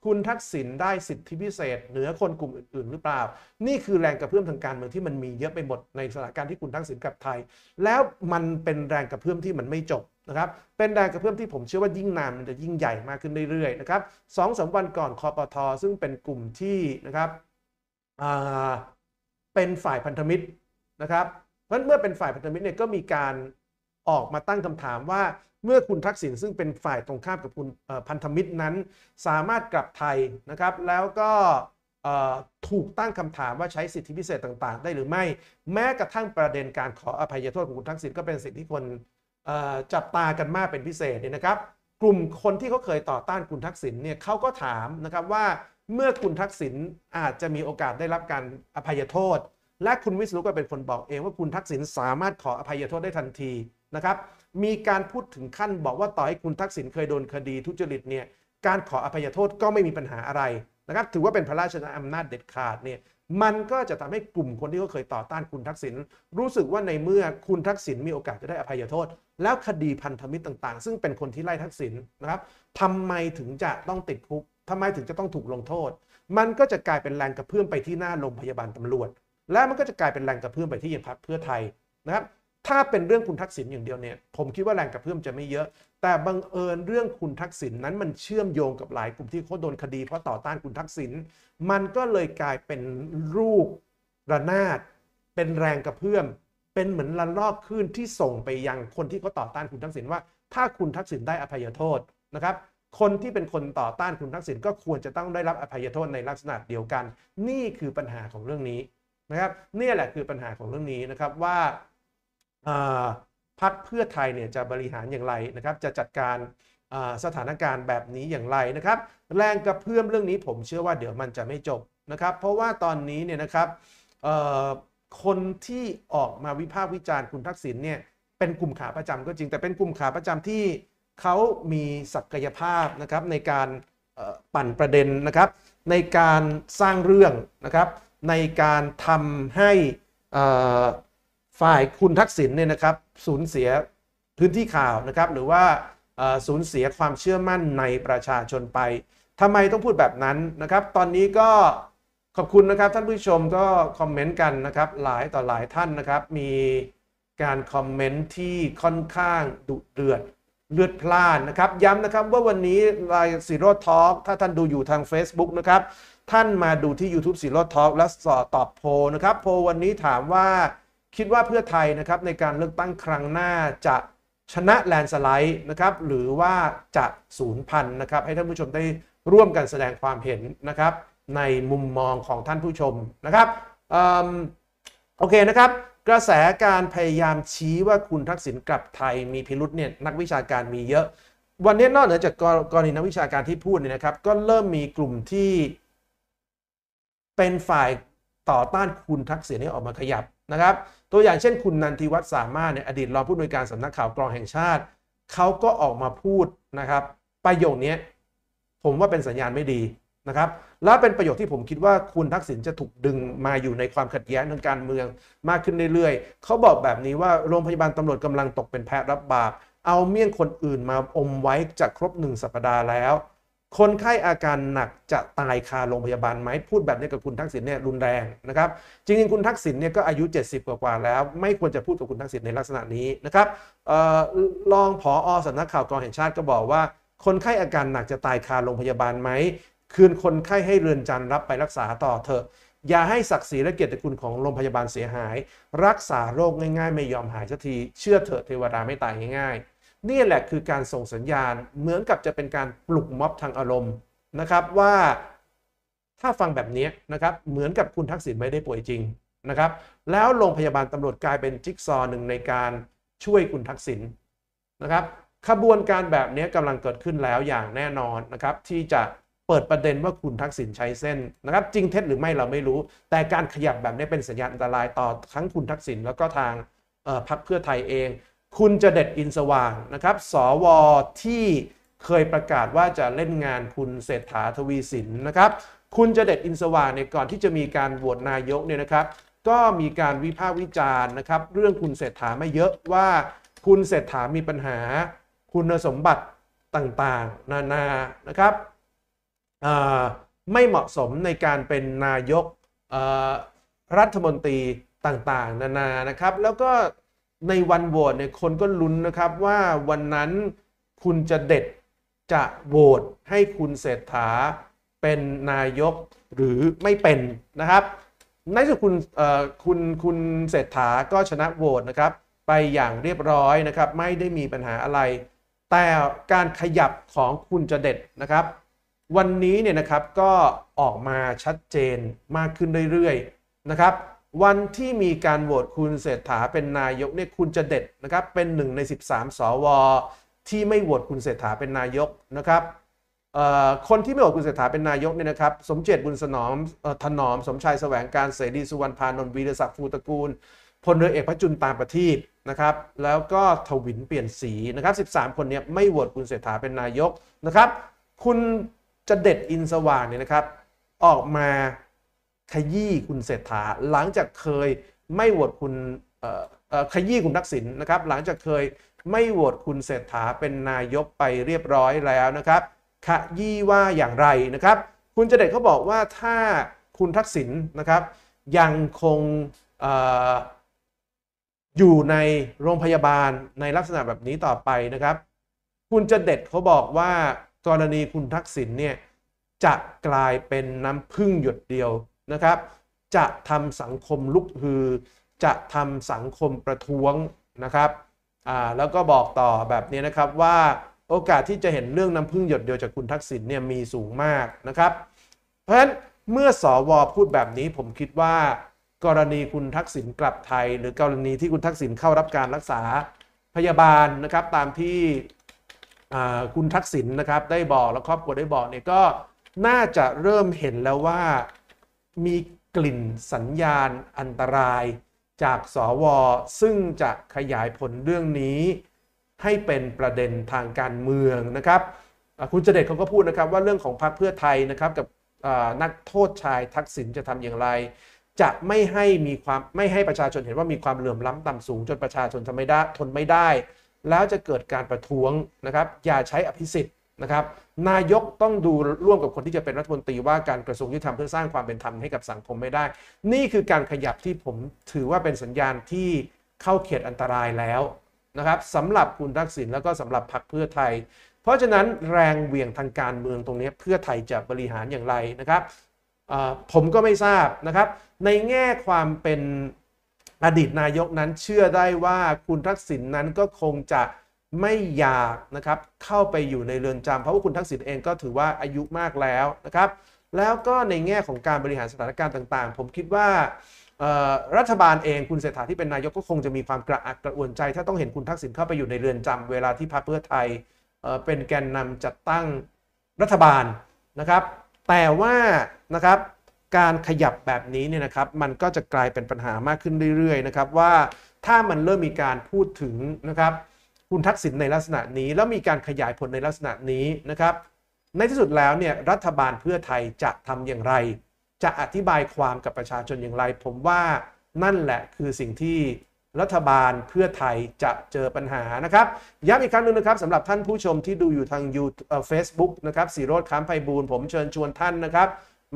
คุณทักษิณได้สิทธิพิเศษเหนือคนกลุ่มอื่น ๆหรือเปล่า นี่คือแรงกระเพื่อมทางการเมืองที่มันมีเยอะไปหมดในสถานการณ์ที่คุณทักษิณกลับไทย แล้วมันเป็นแรงกระเพื่อมที่มันไม่จบนะครับ เป็นแรงกระเพื่อมที่ผมเชื่อว่ายิ่งนานมันจะยิ่งใหญ่มากขึ้นเรื่อยๆนะครับสองสาวันก่อนคอปทอซึ่งเป็นกลุ่มที่นะครับเป็นฝ่ายพันธมิตรนะครับ เพราะเมื่อเป็นฝ่ายพันธมิตรเนี่ยก็มีการออกมาตั้งคำถามว่าเมื่อคุณทักษิณซึ่งเป็นฝ่ายตรงข้ามกับคุณพันธมิตรนั้นสามารถกลับไทยนะครับแล้วก็ถูกตั้งคำถามว่าใช้สิทธิพิเศษต่างๆ ได้หรือไม่ แม้กระทั่งประเด็นการขออภัยโทษของคุณทักษิณก็เป็นสิทธิที่คนจับตากันมากเป็นพิเศษเนี่ยนะครับ กลุ่มคนที่เขาเคยต่อต้านคุณทักษิณเนี่ยเขาก็ถามนะครับว่าเมื่อคุณทักษิณอาจจะมีโอกาสได้รับการอภัยโทษ และคุณวิศนุก็เป็นคนบอกเองว่าคุณทักษิณสามารถขออภัยโทษได้ทันทีนะครับมีการพูดถึงขั้นบอกว่าต่อให้คุณทักษิณเคยโดนคดีทุจริตเนี่ยการขออภัยโทษก็ไม่มีปัญหาอะไรนะครับถือว่าเป็นพระราชอำนาจเด็ดขาดเนี่ยมันก็จะทำให้กลุ่มคนที่เขาเคยต่อต้านคุณทักษิณรู้สึกว่าในเมื่อคุณทักษิณมีโอกาสจะได้อภัยโทษ แล้วคดีพันธมิตรต่าง ๆ ซึ่งเป็นคนที่ไล่ทักษิณนะครับทำไมถึงจะต้องติดคุกทำไมถึงจะต้องถูกลงโทษ มันก็จะกลายเป็นแรงกระเพื่อมไปที่หน้าโรงพยาบาลตำรวจ และมันก็จะกลายเป็นแรงกระเพื่อมไปที่ยังพักเพื่อไทยนะครับถ้าเป็นเรื่องคุณทักษิณอย่างเดียวเนี่ย ผมคิดว่าแรงกระเพื่อมจะไม่เยอะ แต่บังเอิญเรื่องคุณทักษิณนนั้นมันเชื่อมโยงกับหลายกลุ่มที่เขาโดนคดีเพราะต่อต้านคุณทักษิณ มันก็เลยกลายเป็นรูประนาด เป็นแรงกระเพื่อม เป็นเหมือนละลอกคลื่นที่ส่งไปยังคนที่เขาต่อต้านคุณทักษิณว่า ถ้าคุณทักษิณได้อภัยโทษนะครับ คนที่เป็นคนต่อต้านคุณทักษิณก็ควรจะต้องได้รับอภัยโทษในลักษณะเดียวกัน นี่คือปัญหาของเรื่องนี้นะครับนี่แหละคือปัญหาของเรื่องนี้นะครับว่าพักเพื่อไทยเนี่ยจะบริหารอย่างไรนะครับ จะจัดการสถานการณ์แบบนี้อย่างไรนะครับ แรงกระเพื่อมเรื่องนี้ผมเชื่อว่าเดี๋ยวมันจะไม่จบนะครับ เพราะว่าตอนนี้เนี่ยนะครับคนที่ออกมาวิพากษ์วิจารณ์คุณทักษิณเนี่ย เป็นกลุ่มขาประจำก็จริงแต่เป็นกลุ่มขาประจำที่เขามีศักยภาพนะครับในการปั่นประเด็นนะครับ ในการสร้างเรื่องนะครับในการทำให้ฝ่ายคุณทักษิณเนี่ยนะครับสูญเสีย พื้นที่ข่าวนะครับหรือว่าสูญเสียความเชื่อมั่นในประชาชนไป ทำไมต้องพูดแบบนั้นนะครับ ตอนนี้ก็ขอบคุณนะครับท่านผู้ชมก็คอมเมนต์กันนะครับ หลายต่อหลายท่านนะครับ มีการคอมเมนต์ที่ค่อนข้างดุเดือดเลือดพล่านนะครับ ย้ำนะครับว่าวันนี้ รายสีโรดทอล์กถ้าท่านดูอยู่ทาง Facebook นะครับ ท่านมาดูที่ YouTube สีโรดทอล์กและสอตอบโพนะครับโพวันนี้ถามว่าคิดว่าเพื่อไทยนะครับในการเลือกตั้งครั้งหน้าจะชนะแลนสไลด์นะครับ หรือว่าจะศูนย์พันนะครับ ให้ท่านผู้ชมได้ร่วมกันแสดงความเห็นนะครับ ในมุมมองของท่านผู้ชมนะครับออโอเคนะครับ กระแสการพยายามชี้ว่าคุณทักษิณกลับไทยมีพิรุษเนี่ยนักวิชาการมีเยอะ วันนี้นอกเหนือจากกรณีนักวิชาการที่พูดเนี่ยนะครับ ก็เริ่มมีกลุ่มที่ เป็นฝ่ายต่อต้านคุณทักษิณนี่ออกมาขยับนะครับตัวอย่างเช่นคุณนันทิวัฒน์สามารถเนี่ยอดีตรองผู้อำนวยการสำนักข่าวกรองแห่งชาติ เขาก็ออกมาพูดนะครับ ประโยคนี้ผมว่าเป็นสัญญาณไม่ดีนะครับ และเป็นประโยคที่ผมคิดว่าคุณทักษิณจะถูกดึงมาอยู่ในความขัดแย้งทางการเมืองมากขึ้นเรื่อยๆเขาบอกแบบนี้ว่าโรงพยาบาลตำรวจกำลังตกเป็นแพะรับบาปเอาเมี่ยงคนอื่นมาอมไว้จะครบหนึ่งสัปดาห์แล้วคนไข้อาการหนักจะตายคาโรงพยาบาลไหมพูดแบบนี้กับคุณทักษิณเนี่ยรุนแรงนะครับ จริงๆ คุณทักษิณเนี่ยก็อายุ 70กว่าแล้วไม่ควรจะพูดกับคุณทักษิณในลักษณะนี้นะครับรองผออสำนักข่าวกองแห่งชาติก็บอกว่า คนไข้อาการหนักจะตายคาโรงพยาบาลไหมคืนคนไข้ให้เรือนจันรับไปรักษาต่อเถอะอย่าให้ศักดิ์ศรีและเกียรติคุณของโรงพยาบาลเสียหาย รักษาโรคง่าย ๆ ไม่ยอมหายสักทีเชื่อเถอะเทวดาไม่ตายง่ายๆนี่แหละคือการส่งสัญญาณเหมือนกับจะเป็นการปลุกม็อบทางอารมณ์นะครับว่า ถ้าฟังแบบนี้นะครับเหมือนกับคุณทักษิณไม่ได้ป่วยจริงนะครับแล้วโรงพยาบาลตำรวจกลายเป็นจิ๊กซอหนึ่งในการช่วยคุณทักษิณนะครับขบวนการแบบนี้กำลังเกิดขึ้นแล้วอย่างแน่นอนนะครับที่จะเปิดประเด็นว่าคุณทักษิณใช้เส้นนะครับ จริงเท็จหรือไม่เราไม่รู้ แต่การขยับแบบนี้เป็นสัญญาณอันตรายต่อทั้งคุณทักษิณแล้วก็ทางพรรคเพื่อไทยเองคุณจะเด็ดอินสว่างนะครับ สวที่เคยประกาศว่าจะเล่นงานคุณเศรษฐาทวีสินนะครับ คุณจะเด็ดอินสว่างเนี่ยก่อนที่จะมีการโหวตนายกเนี่ยนะครับ ก็มีการวิพากษ์วิจารณ์นะครับ เรื่องคุณเศรษฐาไม่เยอะว่าคุณเศรษฐามีปัญหา คุณสมบัติต่างๆ นานา นะครับไม่เหมาะสมในการเป็นนายกรัฐมนตรีต่างๆ นานานะครับแล้วก็ในวันโหวตเนี่ยคนก็ลุ้นนะครับว่าวันนั้นคุณจะเด็ดจะโหวตให้คุณเศรษฐาเป็นนายกหรือไม่เป็นนะครับในสุดคุณคุณคุณเศรษฐาก็ชนะโหวตนะครับ ไปอย่างเรียบร้อยนะครับ ไม่ได้มีปัญหาอะไร แต่การขยับของคุณจะเด็ดนะครับ วันนี้เนี่ยนะครับก็ออกมาชัดเจนมากขึ้นเรื่อยๆ นะครับวันที่มีการโหวตคุณเศรษฐาเป็นนายกเนี่ยคุณจะเด็ดนะครับเป็นหนึ่งใน13สวที่ไม่โหวตคุณเศรษฐาเป็นนายกนะครับคนที่ไม่โหวตคุณเศรษฐาเป็นนายกเนี่ยนะครับ สมเจตบุญสนอมถนอม สมชายแสวงการเสรีสุวรรณพานนท์วีรศักดิ์ฟูตระกูล พลเรือเอกพระจุลตามประทีปนะครับ แล้วก็ทวินเปลี่ยนสีนะครับ13คนนี้ไม่โหวตคุณเศรษฐาเป็นนายกนะครับ คุณจะเด็ดอินสว่างเนี่ยนะครับ ออกมาขยี้คุณเศรษฐาหลังจากเคยไม่โหวตคุณขยี้คุณทักษิณนะครับหลังจากเคยไม่โหวตคุณเศรษฐาเป็นนายกไปเรียบร้อยแล้วนะครับ ขยี้ว่าอย่างไรนะครับ คุณเจเดตเขาบอกว่าถ้าคุณทักษิณนะครับ ยังคงอยู่ในโรงพยาบาลในลักษณะแบบนี้ต่อไปนะครับ คุณเจเดตเขาบอกว่ากรณีคุณทักษิณเนี่ยจะกลายเป็นน้ำพึ่งหยดเดียวนะครับ จะทำสังคมลุกฮือ จะทำสังคมประท้วงนะครับ อ่า แล้วก็บอกต่อแบบนี้นะครับว่าโอกาสที่จะเห็นเรื่องน้ำพึ่งหยดเดียวจากคุณทักษิณเนี่ยมีสูงมากนะครับ เพราะฉะนั้นเมื่อสอวอพูดแบบนี้ผมคิดว่า กรณีคุณทักษิณกลับไทยหรือกรณีที่คุณทักษิณเข้ารับการรักษาพยาบาลนะครับ ตามที่คุณทักษิณนะครับได้บอกและครอบครัวได้บอกเนี่ยก็น่าจะเริ่มเห็นแล้วว่ามีกลิ่นสัญญาณอันตรายจากสวซึ่งจะขยายผลเรื่องนี้ให้เป็นประเด็นทางการเมืองนะครับ คุณเจเดตเขาก็พูดนะครับว่าเรื่องของพรรคเพื่อไทยนะครับกับนักโทษชายทักษิณจะทำอย่างไร จะไม่ให้มีความไม่ให้ประชาชนเห็นว่ามีความเหลื่อมล้ำต่ำสูงจนประชาชนทนไม่ได้ แล้วจะเกิดการประท้วงนะครับอย่าใช้อภิสิทธินะครับนายกต้องดูร่วมกับคนที่จะเป็นรัฐมนตรีว่าการกระทรวงยุติธรรมเพื่อสร้างความเป็นธรรมให้กับสังคมไม่ได้ นี่คือการขยับที่ผมถือว่าเป็นสัญญาณที่เข้าเขตอันตรายแล้วนะครับสำหรับคุณทักษิณแล้วก็สำหรับพรรคเพื่อไทย เพราะฉะนั้นแรงเหวี่ยงทางการเมืองตรงนี้เพื่อไทยจะบริหารอย่างไรนะครับผมก็ไม่ทราบนะครับในแง่ความเป็นอดีตนายกนั้นเชื่อได้ว่าคุณทักษิณนนั้นก็คงจะไม่อยากนะครับเข้าไปอยู่ในเรือนจำเพราะว่าคุณทักษิณเองก็ถือว่าอายุมากแล้วนะครับ แล้วก็ในแง่ของการบริหารสถานการณ์ต่าง ๆ ผมคิดว่ารัฐบาลเองคุณเศรษฐาที่เป็นนายกก็คงจะมีความกระอักกระอ่วนใจ ถ้าต้องเห็นคุณทักษิณเข้าไปอยู่ในเรือนจำเวลาที่พรรคเพื่อไทยเป็นแกนนำจัดตั้งรัฐบาลนะครับ แต่ว่านะครับการขยับแบบนี้เนี่ยนะครับ มันก็จะกลายเป็นปัญหามากขึ้นเรื่อยๆนะครับ ว่าถ้ามันเริ่มมีการพูดถึงนะครับคุณทักษิณในลักษณะนี้แล้วมีการขยายผลในลักษณะนี้นะครับ ในที่สุดแล้วเนี่ยรัฐบาลเพื่อไทยจะทำอย่างไร จะอธิบายความกับประชาชนอย่างไร ผมว่านั่นแหละคือสิ่งที่รัฐบาลเพื่อไทยจะเจอปัญหานะครับย้ำอีกครั้งหนึ่งนะครับสำหรับท่านผู้ชมที่ดูอยู่ทางยูเฟซบุ๊กนะครับสีโรดค้ามไพบูลผมเชิญชวนท่านนะครับ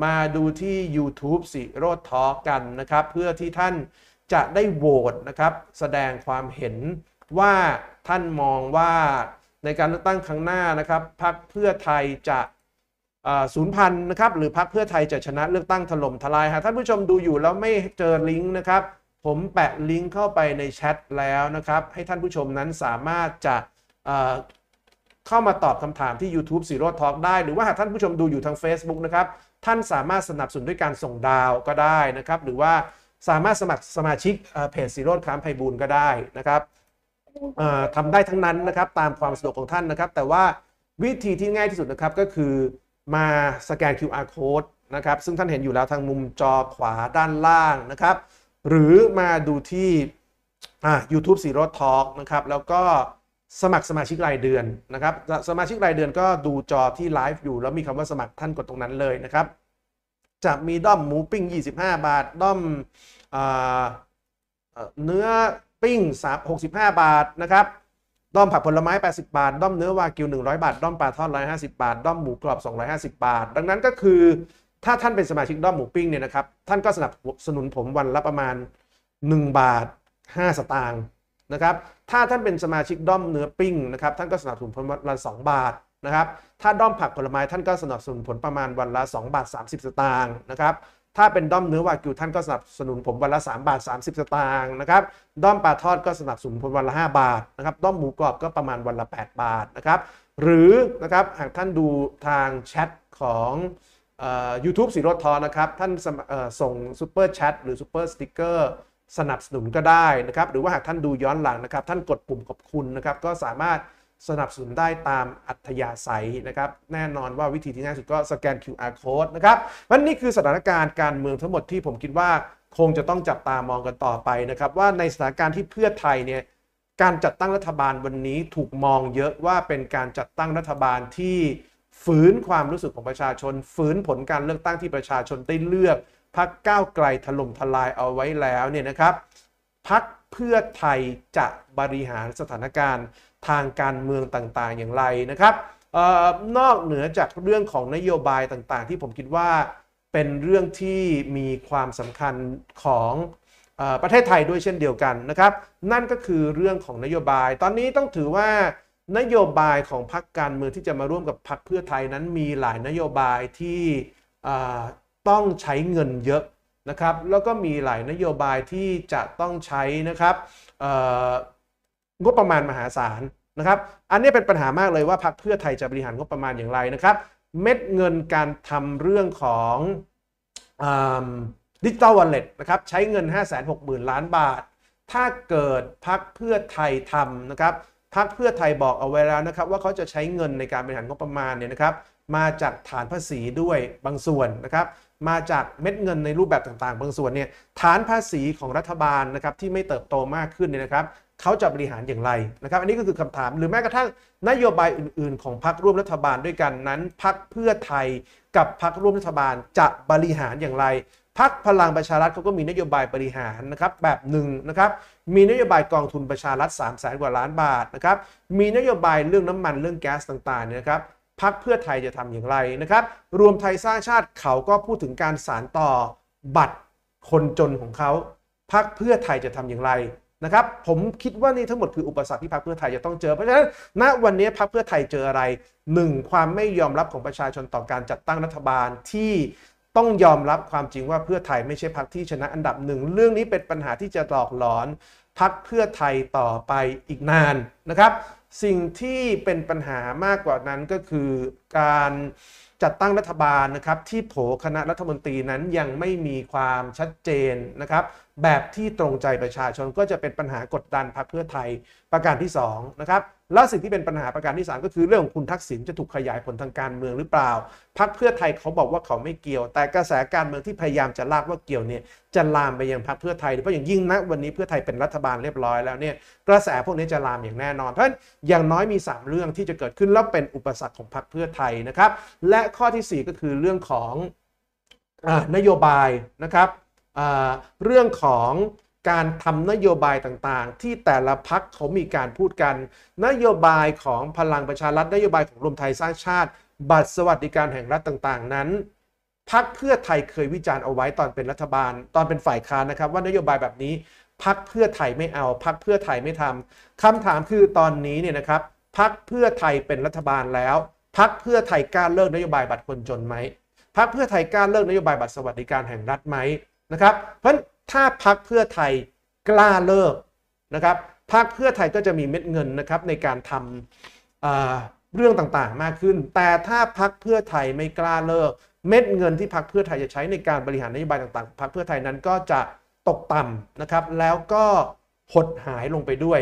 มาดูที่ YouTube สีโรดทอกันนะครับเพื่อที่ท่านจะได้โหวตนะครับแสดงความเห็นว่าท่านมองว่าในการเลือกตั้งครั้งหน้านะครับพรรคเพื่อไทยจะศูนย์พันนะครับ หรือพรรคเพื่อไทยจะชนะเลือกตั้งถล่มทลายหากท่านผู้ชมดูอยู่แล้วไม่เจอลิงก์นะครับผมแปะลิงก์เข้าไปในแชทแล้วนะครับ ให้ท่านผู้ชมนั้นสามารถจะเข้ามาตอบคำถามที่ YouTube z e ดทอล์กได้ หรือว่าหากท่านผู้ชมดูอยู่ทาง Facebook นะครับท่านสามารถสนับสนุนด้วยการส่งดาวก็ได้นะครับ หรือว่าสามารถสมัครสมาชิกเพจสีโรดค้ามไพบูลก็ได้นะครับทำได้ทั้งนั้นนะครับตามความสะดวกของท่านนะครับ แต่ว่าวิธีที่ง่ายที่สุดนะครับก็คือมาสแกน QR code นะครับซึ่งท่านเห็นอยู่แล้วทางมุมจอขวาด้านล่างนะครับหรือมาดูที่ยูทูบสีรถทอล์กนะครับ แล้วก็สมัครสมาชิกรายเดือนนะครับสมาชิกรายเดือนก็ดูจอที่ไลฟ์อยู่ แล้วมีคำว่าสมัครท่านกดตรงนั้นเลยนะครับจะมีด้อมหมูปิ้ง25 บาทด้อมเนื้อปิ้ง65 บาท นะครับ ด้อมผักผลไม้ 80 บาท ด้อมเนื้อวากิว100 บาท ด้อมปลาทอด150 บาท ด้อมหมูกรอบ250บาท ดังนั้นก็คือ ถ้าท่านเป็นสมาชิกด้อมหมูปิ้งเนี่ยนะครับ ท่านก็สนับสนุนผมวันละประมาณ 1 บาท 5 สตางค์นะครับ ถ้าท่านเป็นสมาชิกด้อมเนื้อปิ้งนะครับ ท่านก็สนับสนุนผมวันละ 2 บาทนะครับ ถ้าด้อมผักผลไม้ ท่านก็สนับสนุนผลประมาณวันละ 2 บาท 30 สตางค์นะครับถ้าเป็นด้อมเนื้อวากิวท่านก็สนับสนุนผมวันละ 3 บาท 30 สตางค์นะครับด้อมปลาทอดก็สนับสนุนผมวันละ 5 บาทนะครับด้อมหมูกรอบก็ประมาณวันละ 8 บาทนะครับหรือนะครับหากท่านดูทางแชทของยูทูบสีรถทอนะครับท่านส่งซูเปอร์แชทหรือซูเปอร์สติ๊กเกอร์สนับสนุนก็ได้นะครับหรือว่าหากท่านดูย้อนหลังนะครับท่านกดปุ่มขอบคุณนะครับก็สามารถสนับสนุนได้ตามอัธยาศัยนะครับแน่นอนว่าวิธีที่ง่ายสุด ก็สแกน QR code นะครับวันนี้คือสถานการณ์การเมืองทั้งหมดที่ผมคิดว่า คงจะต้องจับตามองกันต่อไปนะครับว่าในสถานการณ์ที่เพื่อไทยเนี่ยการจัดตั้งรัฐบาลวันนี้ถูกมองเยอะว่าเป็นการจัดตั้งรัฐบาลที่ฝืนความรู้สึกของประชาชนฝืนผลการเลือกตั้งที่ประชาชนได้เลือกพักก้าวไกลถล่มทลายเอาไว้แล้วเนี่ยนะครับพักเพื่อไทยจะบริหารสถานการณ์ทางการเมืองต่างๆอย่างไรนะครับออนอกเหนือจากเรื่องของนโยบายต่างๆ ที่ผมคิดว่าเป็นเรื่องที่มีความสำคัญของอประเทศไทยด้วยเช่นเดียวกันนะครับ นั่นก็คือเรื่องของนโยบาย ตอนนี้ต้องถือว่านโยบายของพรรคการเมืองที่จะมาร่วมกับพรรคเพื่อไทยนั้นมีหลายนโยบายที่ต้องใช้เงินเยอะนะครับแล้วก็มีหลายนโยบายที่จะต้องใช้นะครับงบประมาณมหาศาลนะครับ อันนี้เป็นปัญหามากเลยว่าพรรคเพื่อไทยจะบริหารงบประมาณอย่างไรนะครับ เม็ดเงินการทำเรื่องของดิจิตอลวอลเล็ตนะครับใช้เงิน560,000ล้านบาท ถ้าเกิดพักเพื่อไทยทำนะครับ พักเพื่อไทยบอกเอาไว้แล้วนะครับว่าเขาจะใช้เงินในการบริหารงบประมาณเนี่ยนะครับ มาจากฐานภาษีด้วยบางส่วนนะครับ มาจากเม็ดเงินในรูปแบบต่างๆ บางส่วนเนี่ยฐานภาษีของรัฐบาลนะครับที่ไม่เติบโตมากขึ้นเนี่ยนะครับเขาจะบริหารอย่างไรนะครับอันนี้ก็คือคำถามหรือแม้กระทั่งนโยบายอื่นๆ ของพรรคร่วมรัฐบาลด้วยกันนั้นพรรคเพื่อไทยกับพรรคร่วมรัฐบาลจะบริหารอย่างไรพักพลังประชารัฐเขาก็มีนโยบายบริหารนะครับแบบหนึ่งนะครับมีนโยบายกองทุนประชารัฐ3ามแสนกว่าล้านบาทนะครับมีนโยบายเรื่องน้ำมันเรื่องแก๊สต่างๆนะครับพักเพื่อไทยจะทำอย่างไรนะครับรวมไทยสร้างชาติเขาก็พูดถึงการสานต่อบัตรคนจนของเขาพักเพื่อไทยจะทำอย่างไรนะครับผมคิดว่านี่ทั้งหมดคืออุปสรรคที่พรรคเพื่อไทยจะต้องเจอ เพราะฉะนั้นณวันนี้พรรคเพื่อไทยเจออะไรหนึ่งความไม่ยอมรับของประชาชนต่อการจัดตั้งรัฐบาลที่ต้องยอมรับความจริงว่าเพื่อไทยไม่ใช่พรรคที่ชนะอันดับหนึ่งเรื่องนี้เป็นปัญหาที่จะหลอกหลอนพรรคเพื่อไทยต่อไปอีกนานนะครับ สิ่งที่เป็นปัญหามากกว่านั้นก็คือการจัดตั้งรัฐบาลนะครับ ที่โผคณะรัฐมนตรีนั้นยังไม่มีความชัดเจนนะครับแบบที่ตรงใจประชาชนก็จะเป็นปัญหากดดันพรรคเพื่อไทยประการที่2นะครับและสิ่งที่เป็นปัญหาประการที่ 3 ก็คือเรื่องของคุณทักษิณจะถูกขยายผลทางการเมืองหรือเปล่าพรรคเพื่อไทยเขาบอกว่าเขาไม่เกี่ยว แต่กระแสการเมืองที่พยายามจะลากว่าเกี่ยวเนี่ยจะลามไปยังพรรคเพื่อไทยเพราะอย่างยิ่งนะวันนี้เพื่อไทยเป็นรัฐบาลเรียบร้อยแล้วเนี่ยกระแสพวกนี้จะลามอย่างแน่นอน เพราะอย่างน้อยมี 3 เรื่องที่จะเกิดขึ้นแล้วเป็นอุปสรรคของพรรคเพื่อไทยนะครับ และข้อที่4ก็คือเรื่องของนโยบายนะครับเรื่องของการทำนโยบายต่างๆ ที่แต่ละพักเขามีการพูดกัน นโยบายของพลังประชารัฐนโยบายของรวมไทยสร้างชาติ บัตรสวัสดิการแห่งรัฐต่างๆ นั้น พักเพื่อไทยเคยวิจารณ์เอาไว้ตอนเป็นรัฐบาล ตอนเป็นฝ่ายค้านนะครับว่านโยบายแบบนี้พักเพื่อไทยไม่เอาพักเพื่อไทยไม่ทำ คำถามคือตอนนี้เนี่ยนะครับพักเพื่อไทยเป็นรัฐบาลแล้วพักเพื่อไทยกล้าเลิกนโยบายบัตรคนจนไหมพักเพื่อไทยกล้าเลิกนโยบายบัตรสวัสดิการแห่งรัฐไหมนะครับเพราะถ้าพักเพื่อไทยกล้าเลิกนะครับพักเพื่อไทยก็จะมีเม็ดเงินนะครับในการทำเเรื่องต่างๆ มากขึ้น แต่ถ้าพักเพื่อไทยไม่กล้าเลิกเม็ดเงินที่พักเพื่อไทยจะใช้ในการบริหารนโยบายต่างๆพักเพื่อไทยนั้นก็จะตกต่ำนะครับแล้วก็หดหายลงไปด้วย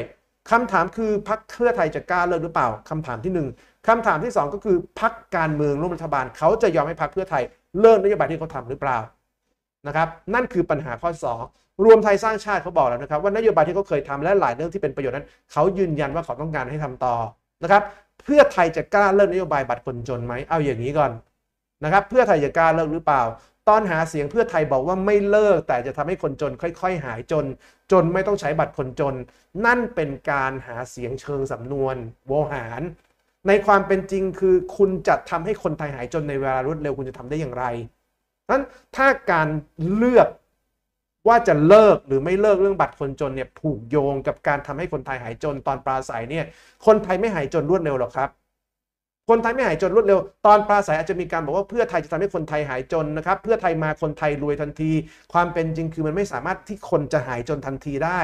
คำถามคือพักเพื่อไทยจะกล้าเลิกหรือเปล่าคำถามที่ 1 คำถามที่ 2 ก็คือพักการเมืองร่วมรัฐบาล เขาจะยอมให้พักเพื่อไทยเลิกนโยบายที่เขาทำหรือเปล่านะครับนั่นคือปัญหาข้อ 2 รวมไทยสร้างชาติเขาบอกแล้วนะครับว่านโยบายที่เขาเคยทำและหลายเรื่องที่เป็นประโยชน์นั้นเขายืนยันว่าเขาต้องการให้ทำต่อนะครับเพื่อไทยจะกล้าเลิกนโยบายบัตรคนจนไหมเอาอย่างนี้ก่อนนะครับเพื่อไทยจะกล้าเลิกหรือเปล่า ตอนหาเสียงเพื่อไทยบอกว่าไม่เลิกแต่จะทำให้คนจน ค่อยๆหายจนจนไม่ต้องใช้บัตรคนจน นั่นเป็นการหาเสียงเชิงสำนวนโวหาร ในความเป็นจริงคือคุณจะทำให้คนไทยหายจนในเวลารวดเร็วคุณจะทำได้อย่างไรนั้นถ้าการเลือกว่าจะเลิกหรือไม่เลิกเรื่องบัตรคนจนเนี่ยผูกโยงกับการทำให้คนไทยหายจนตอนปราศัยเนี่ยคนไทยไม่หายจนรวดเร็วหรอกครับ คนไทยไม่หายจนรวดเร็ว ตอนปราศัยอาจจะมีการบอกว่าเพื่อไทยจะทำให้คนไทยหายจนนะครับเพื่อไทยมาคนไทยรวยทันที ความเป็นจริงคือมันไม่สามารถที่คนจะหายจนทันทีได้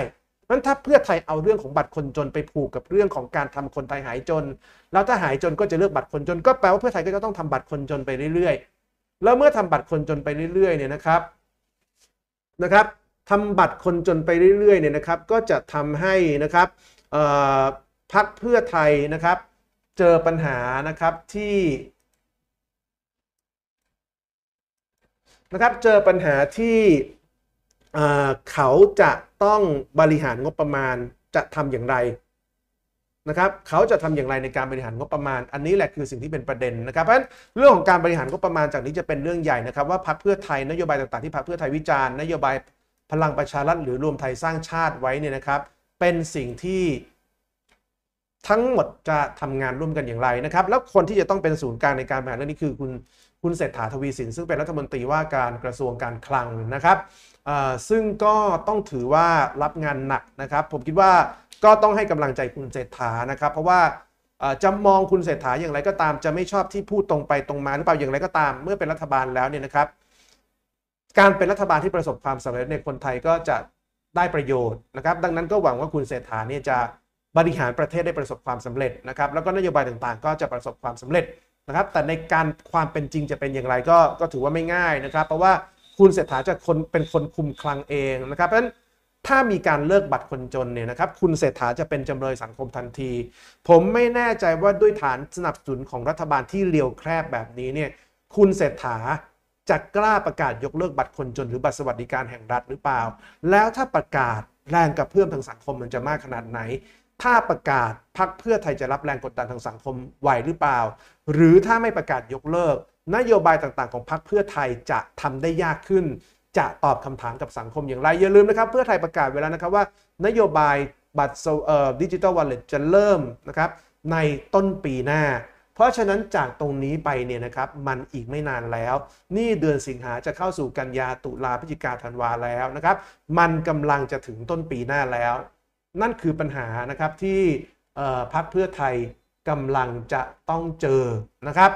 นั้นถ้าเพื่อไทยเอาเรื่องของบัตรคนจนไปผูกกับเรื่องของการทำคนไทยหายจน แล้วถ้าหายจนก็จะเลือกบัตรคนจนก็แปลว่าเพื่อไทยก็จะต้องทำบัตรคนจนไปเรื่อยแล้วเมื่อทำบัตรคนจนไปเรื่อย ๆ เนี่ยนะครับนะครับทำบัตรคนจนไปเรื่อยๆเนี่ยนะครับ ก็จะทำให้นะครับพักเพื่อไทยนะครับ เจอปัญหานะครับที่นะครับเจอปัญหาที่เขาจะต้องบริหารงบประมาณจะทำอย่างไรนะครับเขาจะทำอย่างไรในการบริหารงบประมาณ อันนี้แหละคือสิ่งที่เป็นประเด็นนะครับเพราะฉะนั้นเรื่องของการบริหารงบประมาณจากนี้จะเป็นเรื่องใหญ่นะครับ ว่าพักเพื่อไทยนโยบายต่างๆที่พักเพื่อไทยวิจารณ์นโยบายพลังประชารัฐหรือรวมไทยสร้างชาติไว้เนี่ยนะครับ เป็นสิ่งที่ทั้งหมดจะทำงานร่วมกันอย่างไรนะครับ แล้วคนที่จะต้องเป็นศูนย์กลางในการบริหารเรื่องนี้คือ คุณคุณเศรษฐาทวีสินซึ่งเป็นรัฐมนตรีว่าการกระทรวงการคลังนะครับซึ่งก็ต้องถือว่ารับงานหนักนะครับ ผมคิดว่าก็ต้องให้กำลังใจคุณเศรษฐานะครับ เพราะว่าจะมองคุณเศรษฐาอย่างไรก็ตามจะไม่ชอบที่พูดตรงไปตรงมาหรือเปล่าอย่างไรก็ตาม เมื่อเป็นรัฐบาลแล้วเนี่ยนะครับ การเป็นรัฐบาลที่ประสบความสำเร็จในคนไทยก็จะได้ประโยชน์นะครับ ดังนั้นก็หวังว่าคุณเศรษฐาเนี่ยจะบริหารประเทศได้ประสบความสำเร็จนะครับ แล้วก็นโยบายต่างๆ ก็จะประสบความสำเร็จนะครับ แต่ในการความเป็นจริงจะเป็นอย่างไรก็ก็ถือว่าไม่ง่ายนะครับ เพราะว่าคุณเศรษฐาจะคนเป็นคนคุมคลังเองนะครับ เพราะฉะนั้นถ้ามีการเลิกบัตรคนจนเนี่ยนะครับคุณเศรษฐาจะเป็นจำเลยสังคมทันที ผมไม่แน่ใจว่าด้วยฐานสนับสนุนของรัฐบาลที่เลียวแคบแบบนี้เนี่ยคุณเศรษฐาจะกล้าประกาศยกเลิกบัตรคนจน หรือบัตรสวัสดิการแห่งรัฐหรือเปล่า แล้วถ้าประกาศแรงกระเพื่อมทางสังคมมันจะมากขนาดไหน ถ้าประกาศพักเพื่อไทยจะรับแรงกดดันทางสังคมไหวหรือเปล่า หรือถ้าไม่ประกาศยกเลิก นโยบายต่างๆ ของพักเพื่อไทยจะทำได้ยากขึ้นจะตอบคำถามกับสังคมอย่างไร อย่าลืมนะครับเพื่อไทยประกาศเวลานะครับว่านโยบายบัตรดิจิตอลวอลเล็ตจะเริ่มนะครับ ในต้นปีหน้า เพราะฉะนั้นจากตรงนี้ไปเนี่ยนะครับมันอีกไม่นานแล้ว นี่เดือนสิงหาจะเข้าสู่กันยาตุลาพฤศจิกาธันวาแล้วนะครับ มันกำลังจะถึงต้นปีหน้าแล้ว นั่นคือปัญหานะครับที่พักเพื่อไทยกำลังจะต้องเจอนะครับ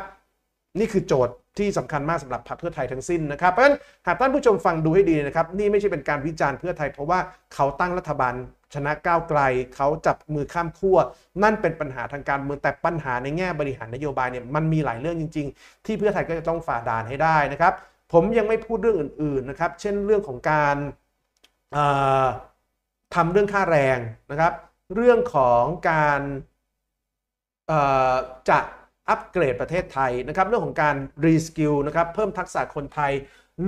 นี่คือโจทย์ที่สำคัญมากสำหรับพรรคเพื่อไทยทั้งสิ้นนะครับ เพราะฉะนั้นหากท่านผู้ชมฟังดูให้ดีนะครับ นี่ไม่ใช่เป็นการวิจารณ์เพื่อไทย เพราะว่าเขาตั้งรัฐบาลชนะก้าวไกล เขาจับมือข้ามขั้วนั่นเป็นปัญหาทางการเมืองแต่ปัญหาในแง่บริหารนโยบายเนี่ยมันมีหลายเรื่องจริง ๆ ที่เพื่อไทยก็จะต้องฝ่าด่านให้ได้นะครับ ผมยังไม่พูดเรื่องอื่นๆนะครับเช่นเรื่องของการทำเรื่องค่าแรงนะครับ เรื่องของการจะอัปเกรดประเทศไทยนะครับเรื่องของการรีสกิลนะครับเพิ่มทักษะคนไทย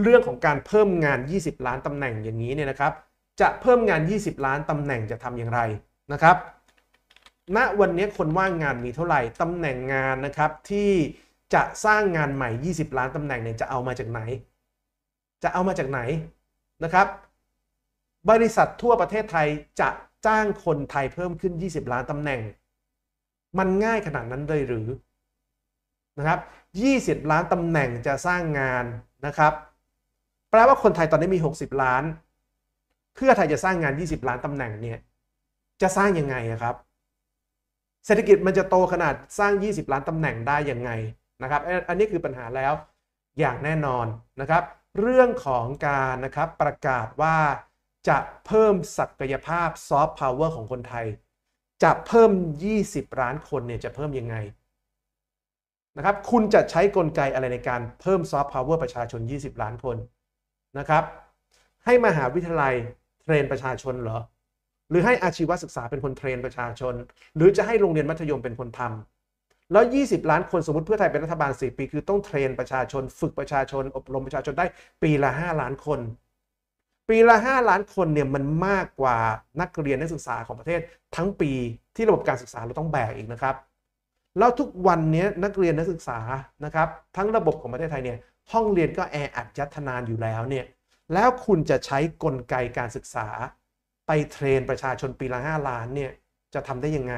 เรื่องของการเพิ่มงาน 20 ล้านตำแหน่งอย่างนี้เนี่ยนะครับ จะเพิ่มงาน 20 ล้านตำแหน่งจะทำอย่างไรนะครับณนะวันนี้คนว่างงานมีเท่าไหร่ตำแหน่งงานนะครับที่จะสร้างงานใหม่ 20 ล้านตำแหน่งเนี่ยจะเอามาจากไหน จะเอามาจากไหนนะครับ บริษัททั่วประเทศไทยจะจ้างคนไทยเพิ่มขึ้น 20 ล้านตำแหน่ง มันง่ายขนาดนั้นเลยหรือนะครับ 20 ล้านตำแหน่งจะสร้างงานนะครับ แปลว่าคนไทยตอนนี้มี 60 ล้าน เพื่อไทยจะสร้างงาน 20 ล้านตำแหน่งเนี่ยจะสร้างยังไงครับ เศรษฐกิจมันจะโตขนาดสร้าง 20 ล้านตำแหน่งได้ยังไงนะครับ อันนี้คือปัญหาแล้วอย่างแน่นอนนะครับ เรื่องของการนะครับประกาศว่าจะเพิ่มศักยภาพซอฟต์พาวเวอร์ของคนไทย จะเพิ่ม 20 ล้านคนเนี่ยจะเพิ่มยังไงนะครับคุณจะใช้กลไกอะไรในการเพิ่มซอฟต์พาวเวอร์ประชาชน 20 ล้านคนนะครับ ให้มหาวิทยาลัยเทรนประชาชนเหรอ หรือให้อาชีวศึกษาเป็นคนเทรนประชาชน หรือจะให้โรงเรียนมัธยมเป็นคนทำ แล้ว 20 ล้านคนสมมติเพื่อไทยเป็นรัฐบาล4ปีคือต้องเทรนประชาชนฝึกประชาชนอบรมประชาชนได้ปีละ 5 ล้านคน ปีละ 5 ล้านคนเนี่ยมันมากกว่านักเรียนนักศึกษาของประเทศทั้งปีที่ระบบการศึกษาเราต้องแบกอีกนะครับแล้วทุกวันนี้นักเรียนนักศึกษานะครับทั้งระบบของประเทศไทยเนี่ย ห้องเรียนก็แออัดยัตนานอยู่แล้วเนี่ย แล้วคุณจะใช้กลไกการศึกษา ไปเทรนประชาชนปีละห้าล้านเนี่ยจะทำได้ยังไง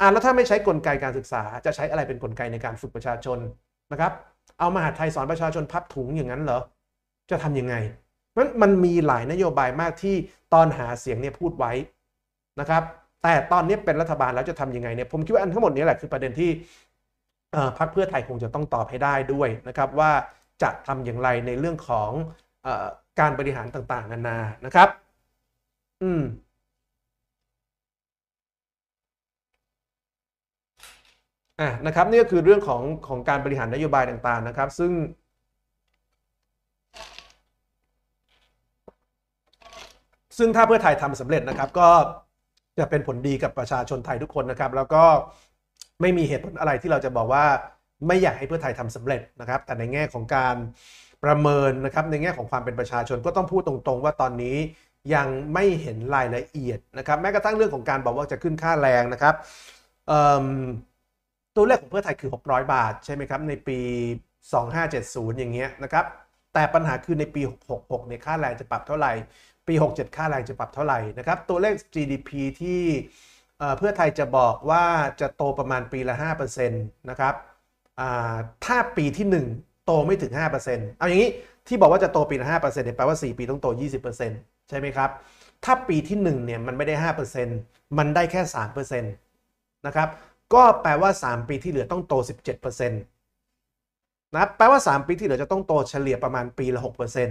อ่าแล้วถ้าไม่ใช้กลไกการศึกษา จะใช้อะไรเป็นนกลไกในการฝึกประชาชนนะครับ เอามาหาไทยสอนประชาชนพับถุงอย่างนั้นเหรอจะทํำยังไงมันมันมีหลายนโยบายมากที่ตอนหาเสียงเนี่ย พูดไว้นะครับแต่ ตอนนี้เป็นรัฐบาล แล้วจะทํำยังไงเนี่ยผมคิดว่าอันทั้งหมดนี้แหละคือประเด็นที่พรรคเพื่อไทยคงจะต้องตอบให้ได้ด้วยนะครับ ว่าจะทำอย่างไรในเรื่องของอการบริหารต่างๆนานานะครับอืมอ่ะนะครับ นี่ก็คือเรื่องของของการบริหารนโยบายต่าง ๆนะครับ ซึ่ง ซึ่งถ้าเพื่อไทยทำสำเร็จนะครับก็จะเป็นผลดีกับประชาชนไทยทุกคนนะครับแล้วก็ไม่มีเหตุผลอะไรที่เราจะบอกว่าไม่อยากให้เพื่อไทยทำสำเร็จนะครับ แต่ในแง่ของการประเมินนะครับในแง่ของความเป็นประชาชนก็ต้องพูดตรงๆ ว่าตอนนี้ยังไม่เห็นรายละเอียดนะครับแม้กระทั่งเรื่องของการบอกว่าจะขึ้นค่าแรงนะครับตัวเลขของเพื่อไทยคือ 600 บาทใช่ไหมครับ ในปี 2570 อย่างเงี้ยนะครับแต่ปัญหาคือในปี66เนี่ยค่าแรงจะปรับเท่าไหร่ปี67ค่าแรงจะปรับเท่าไหร่นะครับ ตัวเลข GDP ที่เพื่อไทยจะบอกว่าจะโตประมาณปีละ5%นะครับถ้าปีที่ 1 โตไม่ถึง5%เอาอย่างนี้ที่บอกว่าจะโตปีละ5%เนี่ยแปลว่า 4 ปีต้องโต20%ใช่ไหมครับถ้าปีที่ 1 เนี่ย มันไม่ได้ 5%มันได้แค่ 3%นะครับก็แปลว่า 3ปีที่เหลือต้องโต17%นะแปลว่า 3 ปีที่เหลือจะต้องโตเฉลี่ยประมาณปีละ6%น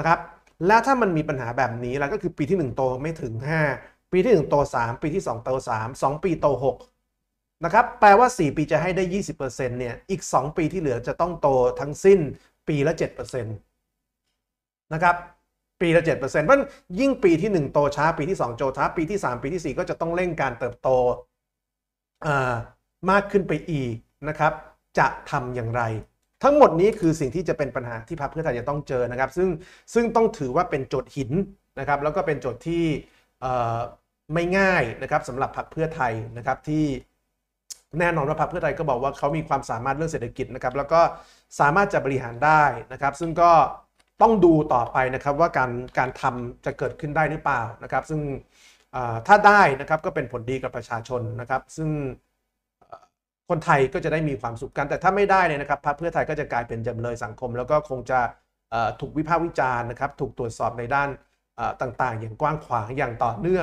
ะครับและถ้ามันมีปัญหาแบบนี้แล้วก็คือปีที่ 1 โตไม่ถึง 5 ปีที่ 1 โต 3 ปีที่ 2 โต3 2 ปีโต6นะครับแปลว่า 4 ปีจะให้ได้ 20%เนี่ยอีก 2 ปีที่เหลือจะต้องโตทั้งสิ้นปีละ7%นะครับปีละ7%เพราะนยิ่งปีที่ 1 โตช้า ปีที่ 2โตช้าปีที่ 3 ปีที่ 4 ก็จะต้องเร่งการเติบโตมากขึ้นไปอีกนะครับจะทำอย่างไรทั้งหมดนี้คือสิ่งที่จะเป็นปัญหาที่พรรคเพื่อไทยจะต้องเจอนะครับซึ่งซึ่งต้องถือว่าเป็นโจทย์หินนะครับแล้วก็เป็นโจทย์ที่ไม่ง่ายนะครับสำหรับพรรคเพื่อไทยนะครับที่แน่นอนว่าพรรคเพื่อไทยก็บอกว่าเขามีความสามารถเรื่องเศรษฐกิจนะครับ แล้วก็สามารถจะบริหารได้นะครับ ซึ่งก็ต้องดูต่อไปนะครับว่าการการทำจะเกิดขึ้นได้หรือเปล่านะครับ ซึ่งถ้าได้นะครับก็เป็นผลดีกับประชาชนนะครับ ซึ่งคนไทยก็จะได้มีความสุขกัน แต่ถ้าไม่ได้เนี่ยนะครับ พรรคเพื่อไทยก็จะกลายเป็นจำเลยสังคม แล้วก็คงจะถูกวิพากษ์วิจารณ์นะครับ ถูกตรวจสอบในด้านต่างๆ อย่างกว้างขวางอย่างต่อเนื่อง